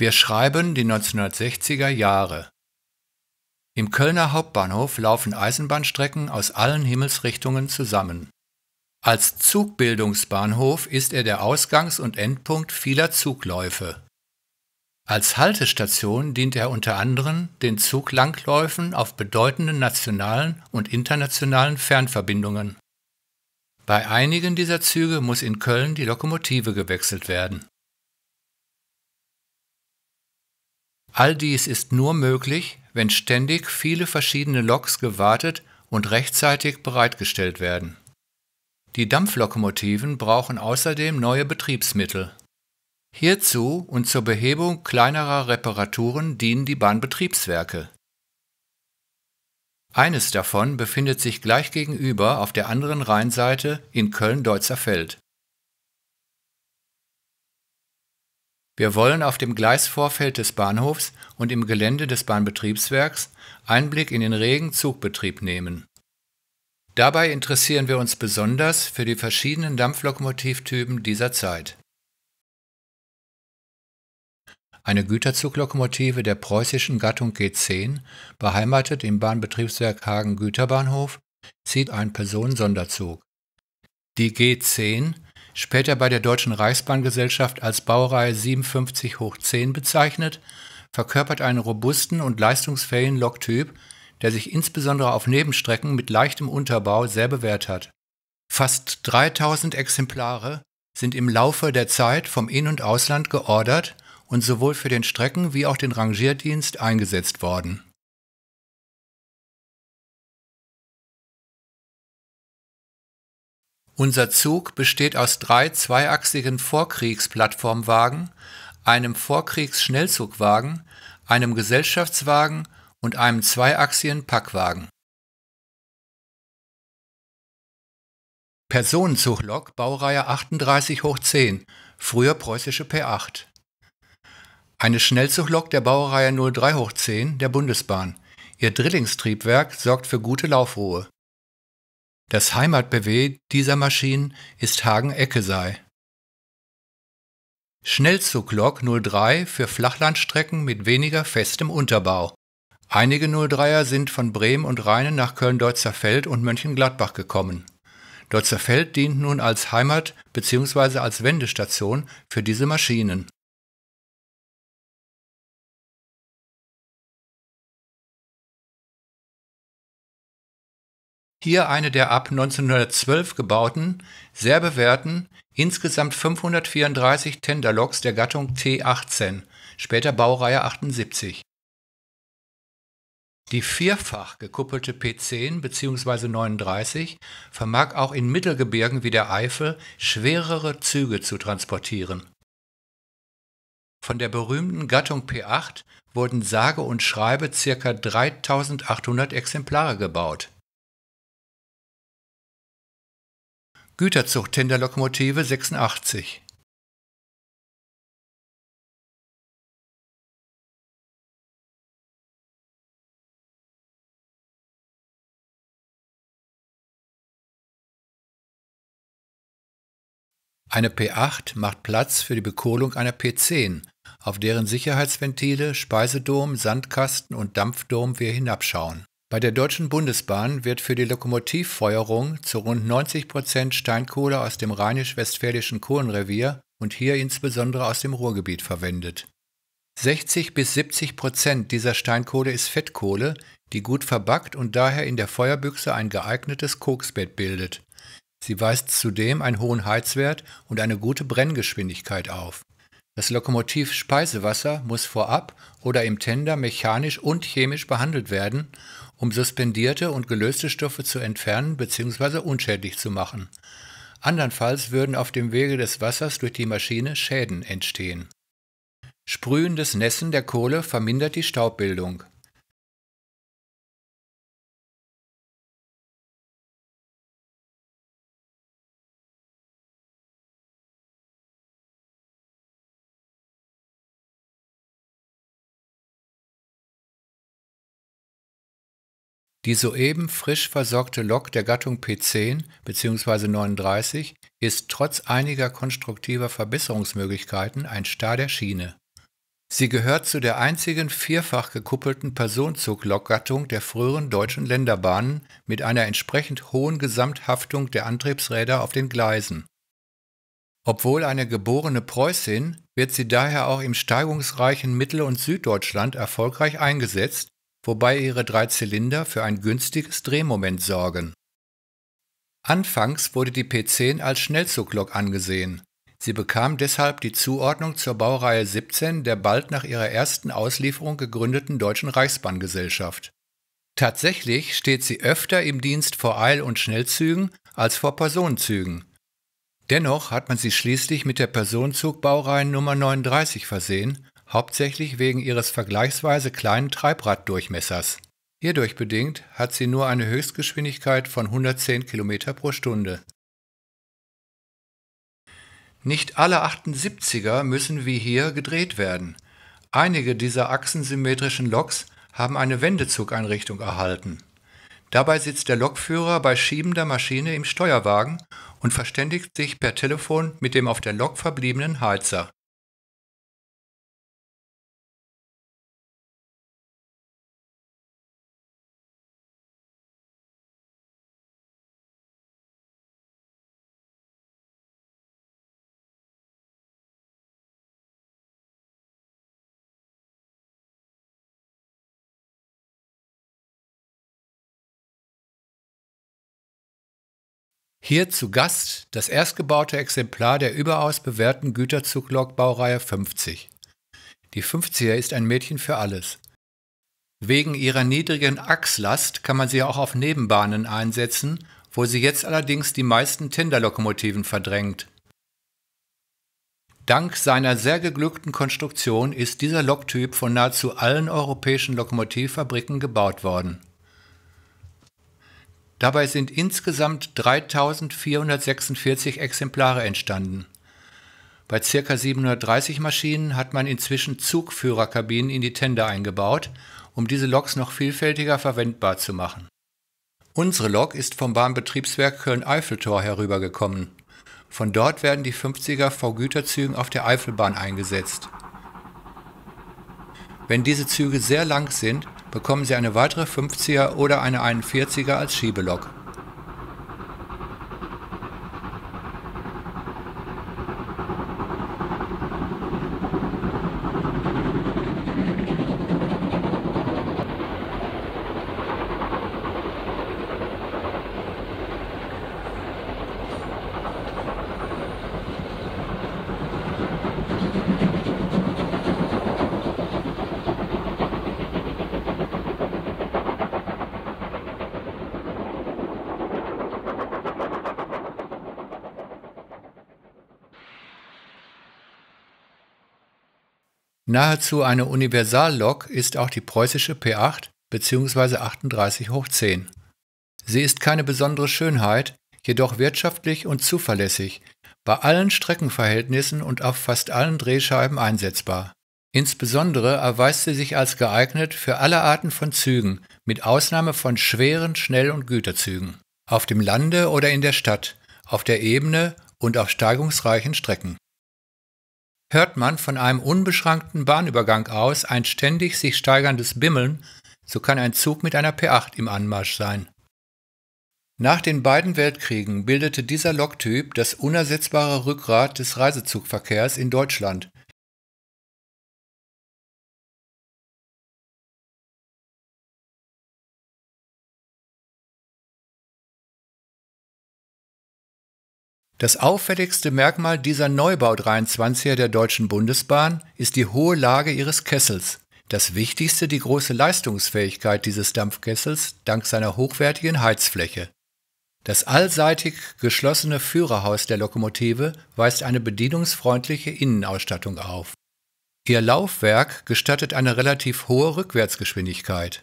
Wir schreiben die 1960er Jahre. Im Kölner Hauptbahnhof laufen Eisenbahnstrecken aus allen Himmelsrichtungen zusammen. Als Zugbildungsbahnhof ist er der Ausgangs- und Endpunkt vieler Zugläufe. Als Haltestation dient er unter anderem den Zuglangläufen auf bedeutenden nationalen und internationalen Fernverbindungen. Bei einigen dieser Züge muss in Köln die Lokomotive gewechselt werden. All dies ist nur möglich, wenn ständig viele verschiedene Loks gewartet und rechtzeitig bereitgestellt werden. Die Dampflokomotiven brauchen außerdem neue Betriebsmittel. Hierzu und zur Behebung kleinerer Reparaturen dienen die Bahnbetriebswerke. Eines davon befindet sich gleich gegenüber auf der anderen Rheinseite in köln deutzer Feld. Wir wollen auf dem Gleisvorfeld des Bahnhofs und im Gelände des Bahnbetriebswerks Einblick in den regen Zugbetrieb nehmen. Dabei interessieren wir uns besonders für die verschiedenen Dampflokomotivtypen dieser Zeit. Eine Güterzuglokomotive der preußischen Gattung G10, beheimatet im Bahnbetriebswerk Hagen Güterbahnhof, zieht einen Personensonderzug. Die G10 später bei der Deutschen Reichsbahngesellschaft als Baureihe 57 hoch 10 bezeichnet, verkörpert einen robusten und leistungsfähigen Loktyp, der sich insbesondere auf Nebenstrecken mit leichtem Unterbau sehr bewährt hat. Fast 3000 Exemplare sind im Laufe der Zeit vom In- und Ausland geordert und sowohl für den Strecken- wie auch den Rangierdienst eingesetzt worden Unser Zug besteht aus drei zweiachsigen Vorkriegsplattformwagen, einem Vorkriegsschnellzugwagen, einem Gesellschaftswagen und einem zweiachsigen Packwagen. Personenzuglok Baureihe 38 hoch 10, früher preußische P8. Eine Schnellzuglok der Baureihe 03 hoch 10 der Bundesbahn. Ihr Drillingstriebwerk sorgt für gute Laufruhe. Das Heimat-BW dieser Maschinen ist Hagen-Eckesei. Lok 03 für Flachlandstrecken mit weniger festem Unterbau. Einige 03er sind von Bremen und Rheinen nach Köln-Deutzerfeld und Mönchengladbach gekommen. Deutzerfeld dient nun als Heimat- bzw. als Wendestation für diese Maschinen Hier eine der ab 1912 gebauten, sehr bewährten, insgesamt 534 Tenderloks der Gattung T18, später Baureihe 78. Die vierfach gekuppelte P10 bzw. 39 vermag auch in Mittelgebirgen wie der Eifel schwerere Züge zu transportieren. Von der berühmten Gattung P8 wurden sage und schreibe ca. 3800 Exemplare gebaut Güterzucht Tenderlokomotive 86eine P8 macht Platz für die Bekohlung einer P10, auf deren Sicherheitsventile, Speisedom, Sandkasten und Dampfdom wir hinabschauen. Bei der Deutschen Bundesbahn wird für die Lokomotivfeuerung zu rund 90 Prozent Steinkohle aus dem rheinisch-westfälischen Kohlenrevier und hier insbesondere aus dem Ruhrgebiet verwendet. 60 bis 70 Prozent dieser Steinkohle ist Fettkohle, die gut verbackt und daher in der Feuerbüchse ein geeignetes Koksbett bildet. Sie weist zudem einen hohen Heizwert und eine gute Brenngeschwindigkeit auf. Das Lokomotiv Speisewasser muss vorab oder im Tender mechanisch und chemisch behandelt werden, um suspendierte und gelöste Stoffe zu entfernen bzw. unschädlich zu machen. Andernfalls würden auf dem Wege des Wassers durch die Maschine Schäden entstehen. Sprühendes Nässen der Kohle vermindert die Staubbildung. Die soeben frisch versorgte Lok der Gattung P10 bzw. 39 ist trotz einiger konstruktiver Verbesserungsmöglichkeiten ein Star der Schiene. Sie gehört zu der einzigen vierfach gekuppelten Personenzuglokgattung der früheren deutschen Länderbahnen mit einer entsprechend hohen Gesamthaftung der Antriebsräder auf den Gleisen. Obwohl eine geborene Preußin, wird sie daher auch im steigungsreichen Mittel- und Süddeutschland erfolgreich eingesetzt wobei ihre drei Zylinder für ein günstiges Drehmoment sorgen. Anfangs wurde die P10 als Schnellzuglok angesehen. Sie bekam deshalb die Zuordnung zur Baureihe 17 der bald nach ihrer ersten Auslieferung gegründeten Deutschen Reichsbahngesellschaft. Tatsächlich steht sie öfter im Dienst vor Eil- und Schnellzügen als vor Personenzügen. Dennoch hat man sie schließlich mit der Personenzugbaureihe Nummer 39 versehen hauptsächlich wegen ihres vergleichsweise kleinen Treibraddurchmessers. Hierdurch bedingt hat sie nur eine Höchstgeschwindigkeit von 110 km pro Stunde. Nicht alle 78er müssen wie hier gedreht werden. Einige dieser achsensymmetrischen Loks haben eine Wendezugeinrichtung erhalten. Dabei sitzt der Lokführer bei schiebender Maschine im Steuerwagen und verständigt sich per Telefon mit dem auf der Lok verbliebenen Heizer. Hier zu Gast das erstgebaute Exemplar der überaus bewährten Baureihe 50. Die 50er ist ein Mädchen für alles. Wegen ihrer niedrigen Achslast kann man sie auch auf Nebenbahnen einsetzen, wo sie jetzt allerdings die meisten Tenderlokomotiven verdrängt. Dank seiner sehr geglückten Konstruktion ist dieser Loktyp von nahezu allen europäischen Lokomotivfabriken gebaut worden. Dabei sind insgesamt 3446 Exemplare entstanden. Bei ca. 730 Maschinen hat man inzwischen Zugführerkabinen in die Tender eingebaut, um diese Loks noch vielfältiger verwendbar zu machen. Unsere Lok ist vom Bahnbetriebswerk Köln-Eiffeltor herübergekommen. Von dort werden die 50er V-Güterzügen auf der Eifelbahn eingesetzt. Wenn diese Züge sehr lang sind, bekommen Sie eine weitere 50er oder eine 41er als Schiebelok. Nahezu eine Universallok ist auch die preußische P8 bzw. 38 hoch 10. Sie ist keine besondere Schönheit, jedoch wirtschaftlich und zuverlässig, bei allen Streckenverhältnissen und auf fast allen Drehscheiben einsetzbar. Insbesondere erweist sie sich als geeignet für alle Arten von Zügen, mit Ausnahme von schweren Schnell- und Güterzügen, auf dem Lande oder in der Stadt, auf der Ebene und auf steigungsreichen Strecken hört man von einem unbeschrankten Bahnübergang aus ein ständig sich steigerndes Bimmeln, so kann ein Zug mit einer P8 im Anmarsch sein. Nach den beiden Weltkriegen bildete dieser Loktyp das unersetzbare Rückgrat des Reisezugverkehrs in Deutschland Das auffälligste Merkmal dieser Neubau 23er der Deutschen Bundesbahn ist die hohe Lage ihres Kessels. Das wichtigste die große Leistungsfähigkeit dieses Dampfkessels dank seiner hochwertigen Heizfläche. Das allseitig geschlossene Führerhaus der Lokomotive weist eine bedienungsfreundliche Innenausstattung auf. Ihr Laufwerk gestattet eine relativ hohe Rückwärtsgeschwindigkeit.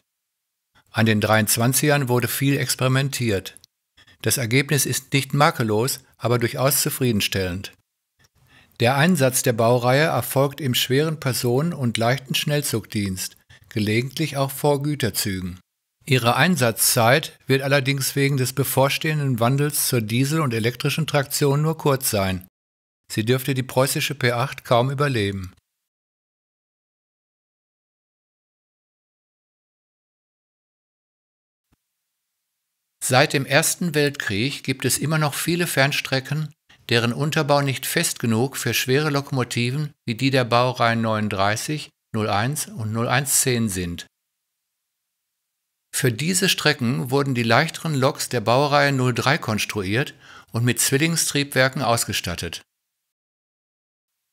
An den 23ern wurde viel experimentiert. Das Ergebnis ist nicht makellos, aber durchaus zufriedenstellend. Der Einsatz der Baureihe erfolgt im schweren Personen- und leichten Schnellzugdienst, gelegentlich auch vor Güterzügen. Ihre Einsatzzeit wird allerdings wegen des bevorstehenden Wandels zur Diesel- und elektrischen Traktion nur kurz sein. Sie dürfte die preußische P8 kaum überleben. Seit dem Ersten Weltkrieg gibt es immer noch viele Fernstrecken, deren Unterbau nicht fest genug für schwere Lokomotiven wie die der Baureihen 39, 01 und 0110 sind. Für diese Strecken wurden die leichteren Loks der Baureihe 03 konstruiert und mit Zwillingstriebwerken ausgestattet.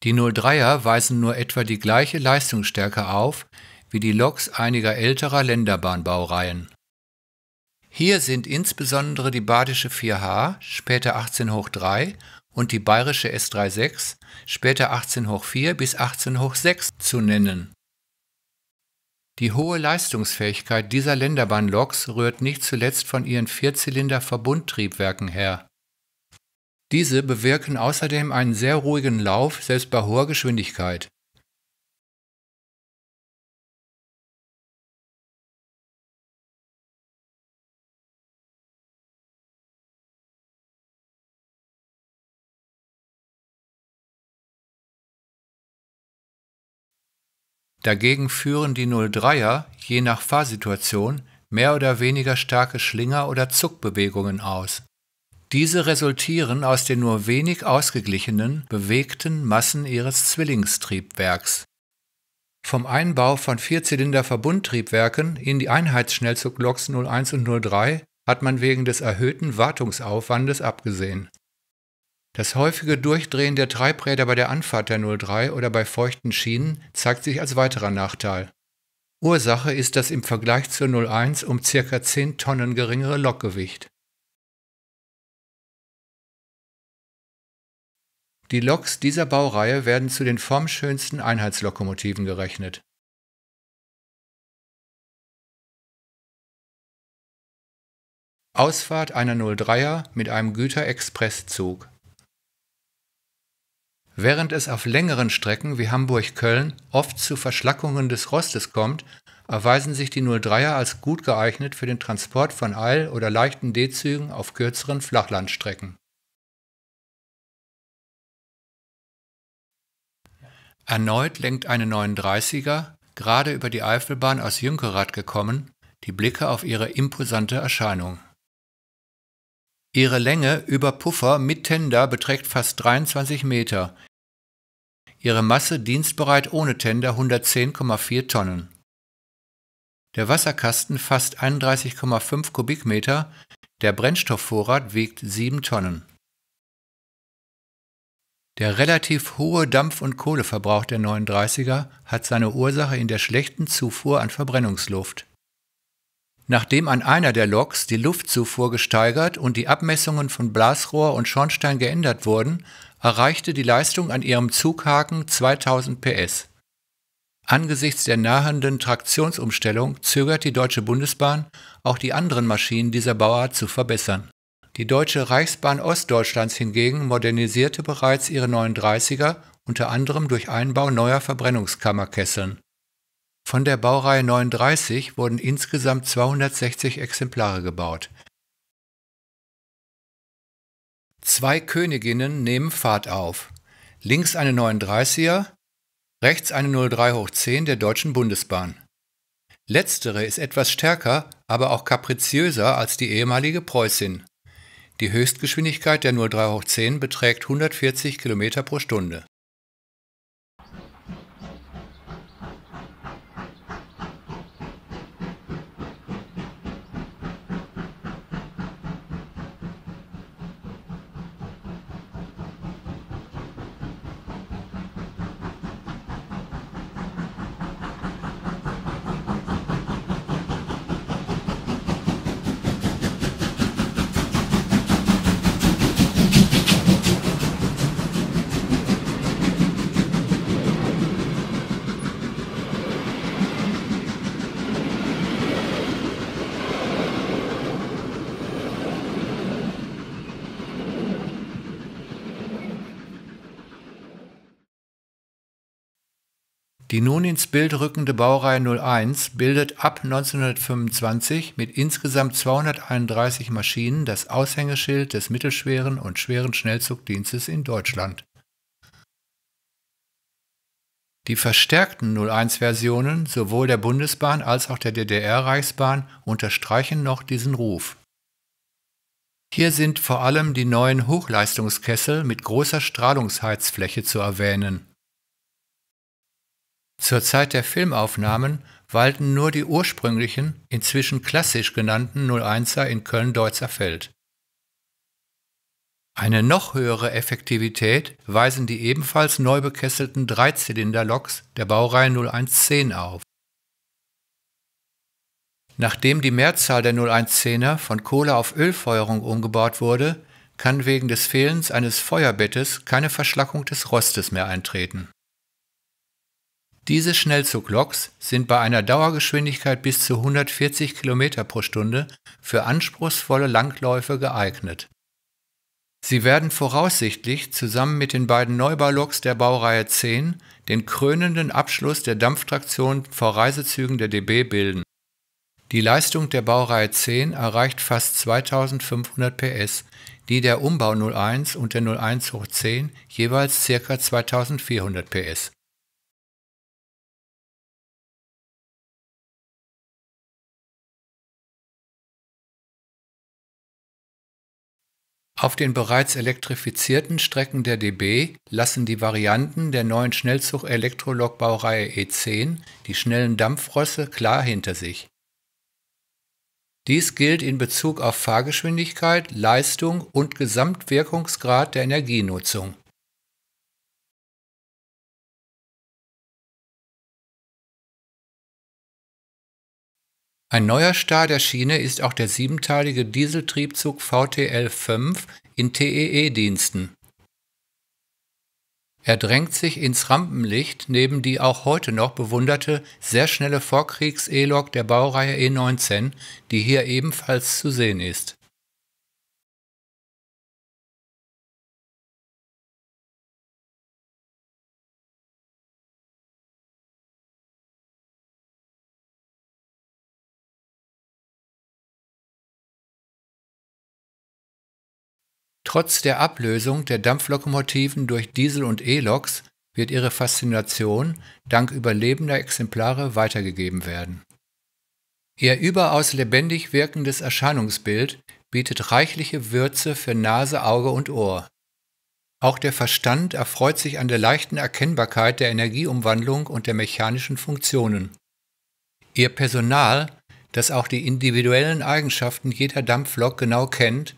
Die 03er weisen nur etwa die gleiche Leistungsstärke auf wie die Loks einiger älterer Länderbahnbaureihen hier sind insbesondere die badische 4H, später 18 hoch 3, und die bayerische S36, später 18 hoch 4 bis 18 hoch 6 zu nennen. Die hohe Leistungsfähigkeit dieser Länderbahnloks rührt nicht zuletzt von ihren Vierzylinder-Verbundtriebwerken her. Diese bewirken außerdem einen sehr ruhigen Lauf, selbst bei hoher Geschwindigkeit. Dagegen führen die 03er je nach Fahrsituation mehr oder weniger starke Schlinger- oder Zuckbewegungen aus. Diese resultieren aus den nur wenig ausgeglichenen, bewegten Massen ihres Zwillingstriebwerks. Vom Einbau von Vierzylinder-Verbundtriebwerken in die Einheitsschnellzugloks 01 und 03 hat man wegen des erhöhten Wartungsaufwandes abgesehen das häufige Durchdrehen der Treibräder bei der Anfahrt der 03 oder bei feuchten Schienen zeigt sich als weiterer Nachteil. Ursache ist das im Vergleich zur 01 um ca. 10 Tonnen geringere Lokgewicht. Die Loks dieser Baureihe werden zu den formschönsten Einheitslokomotiven gerechnet. Ausfahrt einer 03er mit einem Güterexpresszug. Während es auf längeren Strecken wie Hamburg-Köln oft zu Verschlackungen des Rostes kommt, erweisen sich die 03er als gut geeignet für den Transport von Eil- oder leichten D-Zügen auf kürzeren Flachlandstrecken. Erneut lenkt eine 39er, gerade über die Eifelbahn aus Jünkerath gekommen, die Blicke auf ihre imposante Erscheinung. Ihre Länge über Puffer mit Tender beträgt fast 23 Meter. Ihre Masse dienstbereit ohne Tender 110,4 Tonnen. Der Wasserkasten fasst 31,5 Kubikmeter, der Brennstoffvorrat wiegt 7 Tonnen. Der relativ hohe Dampf- und Kohleverbrauch der 39er hat seine Ursache in der schlechten Zufuhr an Verbrennungsluft. Nachdem an einer der Loks die Luftzufuhr gesteigert und die Abmessungen von Blasrohr und Schornstein geändert wurden, erreichte die Leistung an ihrem Zughaken 2000 PS. Angesichts der nahenden Traktionsumstellung zögert die Deutsche Bundesbahn, auch die anderen Maschinen dieser Bauart zu verbessern. Die Deutsche Reichsbahn Ostdeutschlands hingegen modernisierte bereits ihre 39er unter anderem durch Einbau neuer Verbrennungskammerkesseln. Von der Baureihe 39 wurden insgesamt 260 Exemplare gebaut. Zwei Königinnen nehmen Fahrt auf. Links eine 39er, rechts eine 03 hoch 10 der Deutschen Bundesbahn. Letztere ist etwas stärker, aber auch kapriziöser als die ehemalige Preußin. Die Höchstgeschwindigkeit der 03 hoch 10 beträgt 140 km pro Stunde. Die nun ins Bild rückende Baureihe 01 bildet ab 1925 mit insgesamt 231 Maschinen das Aushängeschild des mittelschweren und schweren Schnellzugdienstes in Deutschland. Die verstärkten 01-Versionen sowohl der Bundesbahn als auch der DDR-Reichsbahn unterstreichen noch diesen Ruf. Hier sind vor allem die neuen Hochleistungskessel mit großer Strahlungsheizfläche zu erwähnen zur Zeit der Filmaufnahmen walten nur die ursprünglichen, inzwischen klassisch genannten 01er in Köln-Deutzer Feld. Eine noch höhere Effektivität weisen die ebenfalls neu bekesselten Dreizylinder-Loks der Baureihe 0110 auf. Nachdem die Mehrzahl der 0110er von Kohle auf Ölfeuerung umgebaut wurde, kann wegen des Fehlens eines Feuerbettes keine Verschlackung des Rostes mehr eintreten diese Schnellzugloks sind bei einer Dauergeschwindigkeit bis zu 140 km pro Stunde für anspruchsvolle Langläufe geeignet. Sie werden voraussichtlich zusammen mit den beiden Neubauloks der Baureihe 10 den krönenden Abschluss der Dampftraktion vor Reisezügen der DB bilden. Die Leistung der Baureihe 10 erreicht fast 2500 PS, die der Umbau 01 und der 01 hoch 10 jeweils ca. 2400 PS. Auf den bereits elektrifizierten Strecken der DB lassen die Varianten der neuen Schnellzug-Elektrolok-Baureihe E10 die schnellen Dampfrosse klar hinter sich. Dies gilt in Bezug auf Fahrgeschwindigkeit, Leistung und Gesamtwirkungsgrad der Energienutzung Ein neuer Star der Schiene ist auch der siebenteilige Dieseltriebzug VTL 5 in TEE-Diensten. Er drängt sich ins Rampenlicht neben die auch heute noch bewunderte, sehr schnelle Vorkriegs-E-Lok der Baureihe E19, die hier ebenfalls zu sehen ist Trotz der Ablösung der Dampflokomotiven durch Diesel- und E-Loks wird ihre Faszination dank überlebender Exemplare weitergegeben werden. Ihr überaus lebendig wirkendes Erscheinungsbild bietet reichliche Würze für Nase, Auge und Ohr. Auch der Verstand erfreut sich an der leichten Erkennbarkeit der Energieumwandlung und der mechanischen Funktionen. Ihr Personal, das auch die individuellen Eigenschaften jeder Dampflok genau kennt,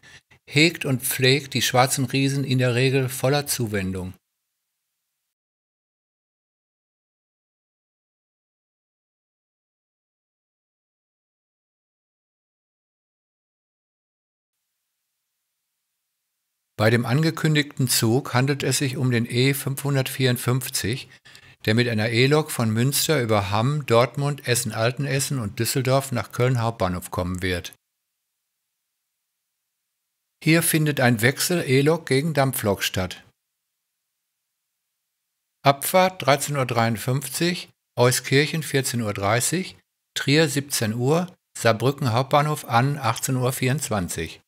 hegt und pflegt die schwarzen Riesen in der Regel voller Zuwendung. Bei dem angekündigten Zug handelt es sich um den E 554, der mit einer E-Lok von Münster über Hamm, Dortmund, Essen-Altenessen und Düsseldorf nach Köln Hauptbahnhof kommen wird. Hier findet ein Wechsel E-Lok gegen Dampflok statt. Abfahrt 13.53 Uhr, Euskirchen 14.30 Uhr, Trier 17 Uhr, Saarbrücken Hauptbahnhof an 18.24 Uhr.